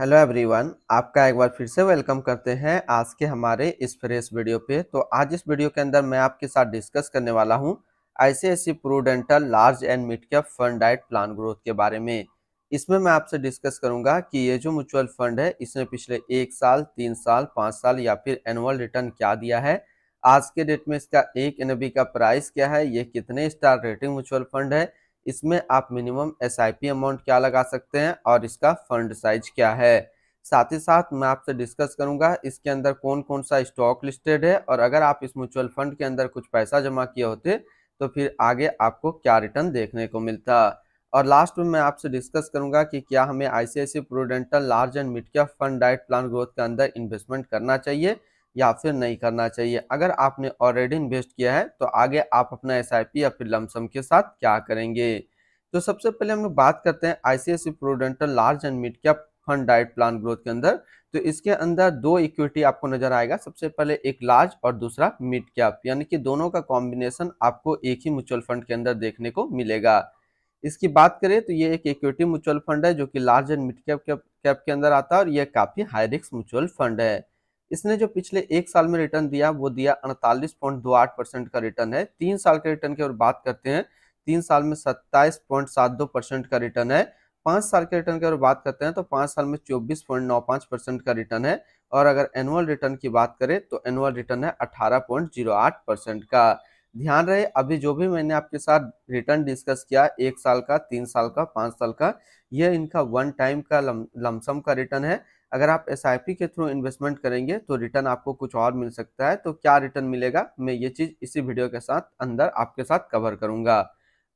hello everyone आपका एक बार फिर से वेलकम करते हैं आज के हमारे इस फ्रेश वीडियो पे तो आज इस वीडियो के अंदर मैं आपके साथ डिस्कस करने वाला हूं ऐसे ऐसी Prudential large and mid cap fund डाइट प्लान ग्रोथ के बारे में इसमें मैं आपसे डिस्कस करूंगा कि ये जो म्यूचुअल फंड है इसने पिछले एक साल तीन साल पाँच साल या फिर एनुअल रिटर्न क्या दिया है आज के डेट में इसका एक एन का प्राइस क्या है ये कितने स्टार रेटिंग म्यूचुअल फंड है इसमें आप मिनिमम एस अमाउंट क्या लगा सकते हैं और इसका फंड साइज क्या है साथ ही साथ मैं आपसे डिस्कस करूंगा इसके अंदर कौन कौन सा स्टॉक लिस्टेड है और अगर आप इस म्यूचुअल फंड के अंदर कुछ पैसा जमा किए होते तो फिर आगे आपको क्या रिटर्न देखने को मिलता और लास्ट में मैं आपसे डिस्कस करूंगा कि क्या हमें I C Prudential large and mid cap fund डाइट प्लान ग्रोथ के अंदर इन्वेस्टमेंट करना चाहिए या फिर नहीं करना चाहिए अगर आपने ऑलरेडी इन्वेस्ट किया है तो आगे आप अपना एस या फिर लमसम के साथ क्या करेंगे तो सबसे पहले हम लोग बात करते हैं ICICI Prudential large and mid cap fund डाइट प्लान ग्रोथ के अंदर तो इसके अंदर दो इक्विटी आपको नजर आएगा सबसे पहले एक लार्ज और दूसरा मिड कैप यानी कि दोनों का कॉम्बिनेशन आपको एक ही म्यूचुअल फंड के अंदर देखने को मिलेगा इसकी बात करें तो ये एक इक्विटी म्यूचुअल फंड है जो कि large and mid cap cap के अंदर आता है और ये काफ़ी हाई रिस्क म्यूचुअल फंड है इसने जो पिछले एक साल में रिटर्न दिया वो दिया अड़तालीस पॉइंट दो आठ परसेंट का रिटर्न है तीन साल के रिटर्न की और बात करते हैं तीन साल में सत्ताईस का रिटर्न है पांच साल के रिटर्न की अगर बात करते हैं तो पांच साल में चौबीस पॉइंट नौ पांच परसेंट का रिटर्न है और अगर एनुअल रिटर्न की बात करें तो एनुअल रिटर्न है अठारह पॉइंट जीरो आठ परसेंट का ध्यान रहे अभी जो भी मैंने आपके साथ रिटर्न डिस्कस किया एक साल का तीन साल का पांच साल का यह इनका वन टाइम का लमसम का रिटर्न है अगर आप एस के थ्रू इन्वेस्टमेंट करेंगे तो रिटर्न आपको कुछ और मिल सकता है तो क्या रिटर्न मिलेगा मैं ये चीज़ इसी वीडियो के साथ अंदर आपके साथ कवर करूँगा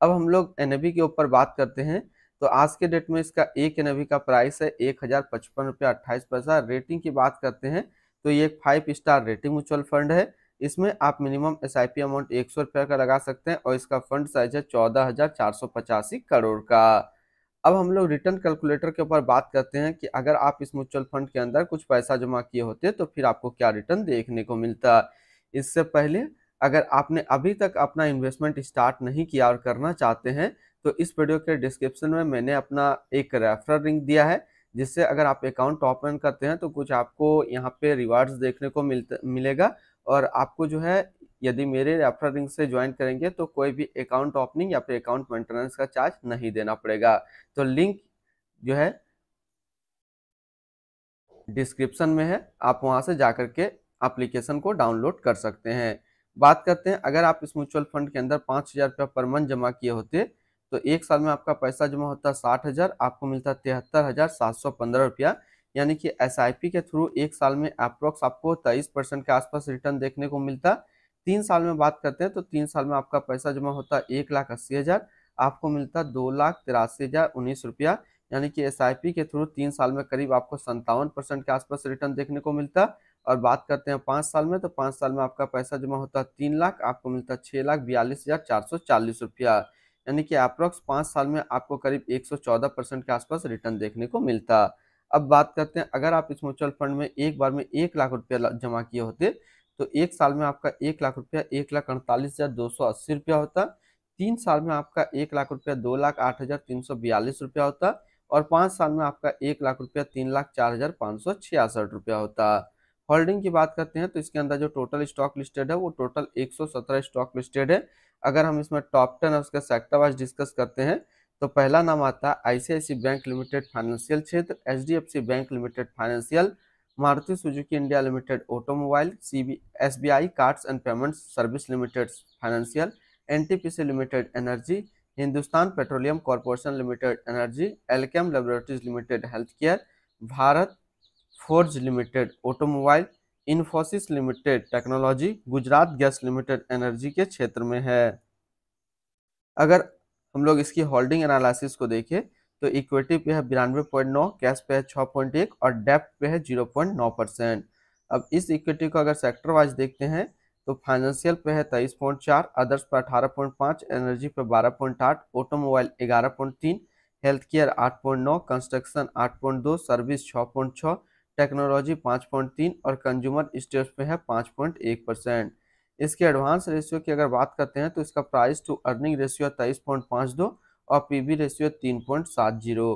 अब हम लोग एन के ऊपर बात करते हैं तो आज के डेट में इसका एक एन का प्राइस है एक हज़ार पचपन रुपये अट्ठाईस पैसा रेटिंग की बात करते हैं तो ये एक five star rating mutual fund है इसमें आप मिनिमम एस अमाउंट एक सौ रुपये का लगा सकते हैं और इसका फंड साइज है चौदह हज़ार चार सौ पचासी करोड़ का अब हम लोग रिटर्न कैलकुलेटर के ऊपर बात करते हैं कि अगर आप इस म्यूचुअल फंड के अंदर कुछ पैसा जमा किए होते तो फिर आपको क्या रिटर्न देखने को मिलता इससे पहले अगर आपने अभी तक अपना इन्वेस्टमेंट स्टार्ट नहीं किया और करना चाहते हैं तो इस वीडियो के डिस्क्रिप्शन में मैंने अपना एक रेफरल लिंक दिया है जिससे अगर आप अकाउंट ओपन करते हैं तो कुछ आपको यहाँ पे रिवार्ड्स देखने को मिलते मिलेगा और आपको जो है यदि मेरे रेफरिंग से ज्वाइन करेंगे तो कोई भी अकाउंट ओपनिंग या फिर अकाउंट मेंटेनेंस का चार्ज नहीं देना पड़ेगा तो लिंक जो है डिस्क्रिप्शन में है आप वहां से जाकर के एप्लीकेशन को डाउनलोड कर सकते हैं बात करते हैं अगर आप इस म्यूचुअल फंड के अंदर पाँच हज़ार रुपया पर मंथ जमा किए होते तो एक साल में आपका पैसा जमा होता साठ हज़ार आपको मिलता तिहत्तर हज़ार सात सौ पंद्रह रुपया यानी कि एस के थ्रू एक साल में अप्रोक्स आपको तेईस परसेंट के आसपास रिटर्न देखने को मिलता है तीन साल में बात करते हैं तो तीन साल में आपका पैसा जमा होता है एक लाख अस्सी हज़ार आपको मिलता दो लाख तिरासी हज़ार उन्नीस रुपया यानी कि एस के थ्रू तीन साल में करीब आपको संतावन परसेंट के आसपास रिटर्न देखने को मिलता और बात करते हैं पाँच साल में तो पाँच साल में आपका पैसा जमा होता है तीन लाख आपको मिलता छः लाख बयालीस हज़ार चार सौ चालीस रुपया यानी कि अप्रोक्स पाँच साल में आपको करीब एक सौ चौदह परसेंट के आसपास रिटर्न देखने को मिलता अब बात करते हैं अगर आप इस म्यूचुअल फंड में एक बार में एक लाख रुपया जमा किए होते तो एक साल में आपका एक लाख रुपया एक लाख अड़तालीस हजार दो सौ अस्सी रुपया होता तीन साल में आपका एक लाख रुपया दो लाख आठ हजार तीन सौ बयालीस रुपया होता और पांच साल में आपका एक लाख रुपया तीन लाख चार हजार पाँच सौ छियासठ रुपया होता होल्डिंग की बात करते हैं तो इसके अंदर जो टोटल स्टॉक लिस्टेड है वो टोटल एक सौ सत्रह स्टॉक लिस्टेड है अगर हम इसमें टॉप टेन और उसका सेक्टर वाइज डिस्कस करते हैं तो पहला नाम आता है आईसीआईसी बैंक लिमिटेड फाइनेंशियल क्षेत्र H bank limited financial Maruti Suzuki India limited automobile C S B I cards and payments service limited financial N T P C limited energy Hindustan petroleum corporation limited energy Alkem laboratories limited health care Bharat forge limited automobile Infosys limited technology Gujarat gas limited energy के क्षेत्र में है अगर हम लोग इसकी holding analysis को देखें तो इक्विटी पे है बिरानवे पॉइंट नौ कैश पे है छः पॉइंट एक और डेप्ट पे है जीरो पॉइंट नौ परसेंट अब इस इक्विटी को अगर सेक्टर वाइज देखते हैं तो फाइनेंशियल पे है तेईस पॉइंट चार अदर्स पर अठारह पॉइंट पाँच एनर्जी पे बारह पॉइंट आठ ऑटोमोबाइल ग्यारह पॉइंट तीन हेल्थ केयर आठ पॉइंट नौ कंस्ट्रक्शन आठ पॉइंट दो सर्विस छः पॉइंट छः टेक्नोलॉजी पाँच पॉइंट तीन और कंज्यूमर स्टेट्स पे है पाँच पॉइंट एक परसेंट इसके एडवांस रेशियो की अगर बात करते हैं तो इसका प्राइस टू अर्निंग रेशियो है तेईस पॉइंट पाँच दो और पी वी रेशियो तीन पॉइंट सात जीरो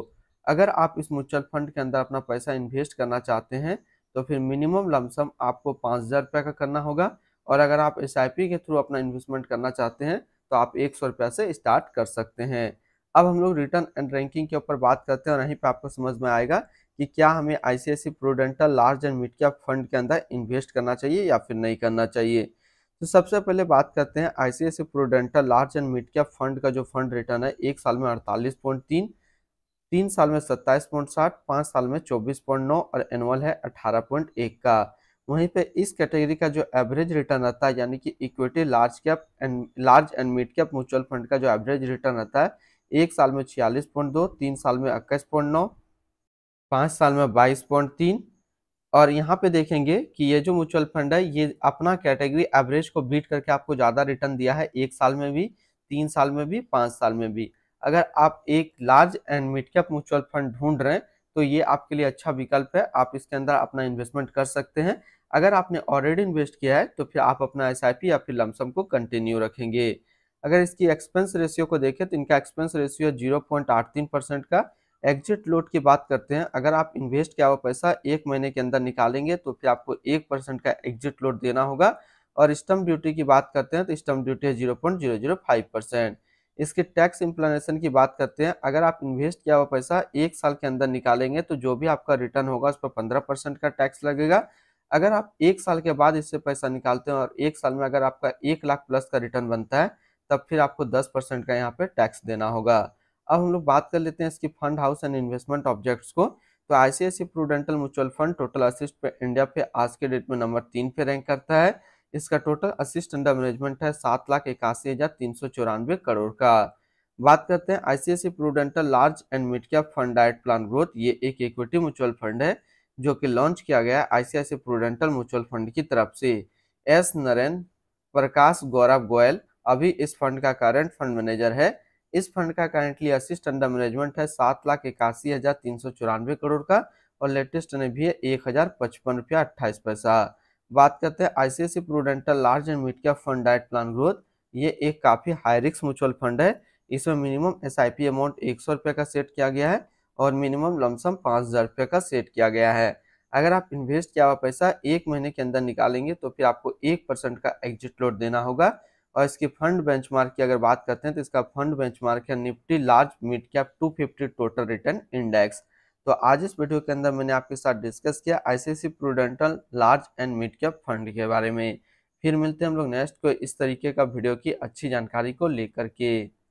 अगर आप इस म्यूचुअल फंड के अंदर अपना पैसा इन्वेस्ट करना चाहते हैं तो फिर मिनिमम लमसम आपको पाँच हज़ार रुपये का करना होगा और अगर आप एस आई पी के थ्रू अपना इन्वेस्टमेंट करना चाहते हैं तो आप एक सौ रुपया से स्टार्ट कर सकते हैं अब हम लोग रिटर्न एंड रैंकिंग के ऊपर बात करते हैं और यहीं पर आपको समझ में आएगा कि क्या हमें I C Prudential large and mid cap fund के अंदर इन्वेस्ट करना चाहिए या फिर नहीं करना चाहिए तो सबसे पहले बात करते हैं ICICI Prudential large and mid cap fund का जो फंड रिटर्न है एक साल में अड़तालीस पॉइंट तीन तीन साल में सत्ताईस पॉइंट साठ पाँच साल में चौबीस पॉइंट नौ और एनुअल है अठारह पॉइंट एक का वहीं पे इस कैटेगरी का जो एवरेज रिटर्न रहता है यानी कि equity large cap and large and mid cap mutual fund का जो एवरेज रिटर्न रहता है एक साल में छियालीस पॉइंट दो तीन साल में इक्कीस पॉइंट नौ पाँच साल में बाईस पॉइंट तीन और यहाँ पे देखेंगे कि ये जो म्यूचुअल फंड है ये अपना कैटेगरी एवरेज को बीट करके आपको ज़्यादा रिटर्न दिया है एक साल में भी तीन साल में भी पाँच साल में भी अगर आप एक large and mid cap mutual fund ढूंढ रहे हैं तो ये आपके लिए अच्छा विकल्प है आप इसके अंदर अपना इन्वेस्टमेंट कर सकते हैं अगर आपने ऑलरेडी इन्वेस्ट किया है तो फिर आप अपना एस या फिर लमसम को कंटिन्यू रखेंगे अगर इसकी एक्सपेंस रेशियो को देखें तो इनका एक्सपेंस रेशियो जीरो पॉइंट आठ तीन परसेंट का एग्जिट लोड की बात करते हैं अगर आप इन्वेस्ट किया हुआ पैसा एक महीने के अंदर निकालेंगे तो फिर आपको एक परसेंट का एग्जिट लोड देना होगा और स्टम्प ड्यूटी की बात करते हैं तो स्टम्प ड्यूटी है zero point zero zero five percent इसके टैक्स इम्प्लानेशन की बात करते हैं अगर आप इन्वेस्ट किया हुआ पैसा एक साल के अंदर निकालेंगे तो जो भी आपका रिटर्न होगा उस पर पंद्रह परसेंट का टैक्स लगेगा अगर आप एक साल के बाद इससे पैसा निकालते हैं और एक साल में अगर आपका एक लाख प्लस का रिटर्न बनता है तब फिर आपको दस परसेंट का यहाँ पर टैक्स देना होगा अब हम लोग बात कर लेते हैं इसके fund house and investment objects को तो ICICI Prudential mutual fund total assets पे इंडिया पे आज के डेट में नंबर तीन पे रैंक करता है इसका टोटल असिस्ट अंडर मैनेजमेंट है सात लाख इक्यासी हजार तीन सौ चौरानवे करोड़ का बात करते हैं ICICI Prudential large and mid cap fund डाइट प्लान ग्रोथ ये एक इक्विटी म्यूचुअल फंड है जो कि लॉन्च किया गया आईसीआईसी प्रूडेंटल म्यूचुअल फंड की तरफ से एस नरेन प्रकाश गौरव गोयल अभी इस फंड का करंट फंड मैनेजर है इस फंड का करंटली असिस्ट अंडर मैनेजमेंट है सात लाख इक्यासी हजार तीन सौ चौरानवे करोड़ का और लेटेस्ट ने भी है एक हजार पचपन रुपया अट्ठाईस पैसा बात करते हैं ICICI Prudential large and mid cap fund डाइट प्लान ग्रोथ ये एक काफ़ी हाई रिक्स म्यूचुअल फंड है इसमें मिनिमम एस अमाउंट एक रुपये का सेट किया गया है और मिनिमम लमसम पाँच हज़ार रुपये का सेट किया गया है अगर आप इन्वेस्ट किया हुआ पैसा एक महीने के अंदर निकालेंगे तो फिर आपको एक परसेंट का एग्जिट लोड देना होगा और इसकी फंड बेंचमार्क की अगर बात करते हैं तो इसका फंड बेंचमार्क है Nifty large mid cap 250 total return index तो आज इस वीडियो के अंदर मैंने आपके साथ डिस्कस किया ICICI Prudential large and mid cap fund के बारे में फिर मिलते हैं हम लोग नेक्स्ट को इस तरीके का वीडियो की अच्छी जानकारी को लेकर के